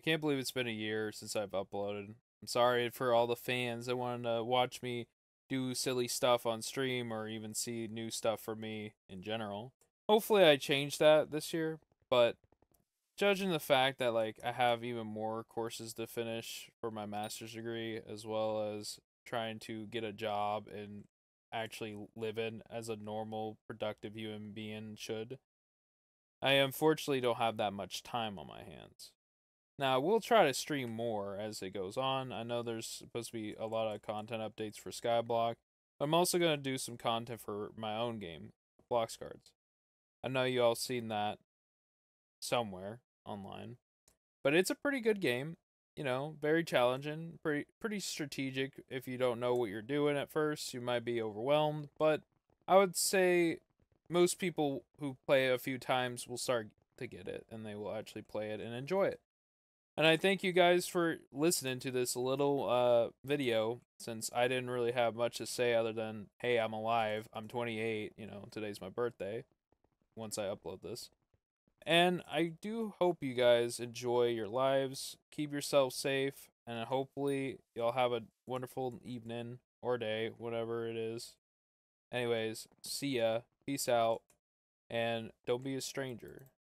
I can't believe it's been a year since I've uploaded. I'm sorry for all the fans that wanted to watch me do silly stuff on stream or even see new stuff for me in general. Hopefully I change that this year, but judging the fact that like I have even more courses to finish for my master's degree as well as trying to get a job and actually live in as a normal productive human being should. I unfortunately don't have that much time on my hands. Now, we'll try to stream more as it goes on. I know there's supposed to be a lot of content updates for Skyblock. I'm also going to do some content for my own game, Blocks Cards. I know you all seen that somewhere online. But it's a pretty good game, you know, very challenging, pretty pretty strategic. If you don't know what you're doing at first, you might be overwhelmed, but I would say most people who play a few times will start to get it and they will actually play it and enjoy it. And I thank you guys for listening to this little uh, video since I didn't really have much to say other than, hey, I'm alive. I'm 28. You know, today's my birthday once I upload this. And I do hope you guys enjoy your lives. Keep yourselves safe. And hopefully, you will have a wonderful evening or day, whatever it is. Anyways, see ya. Peace out. And don't be a stranger.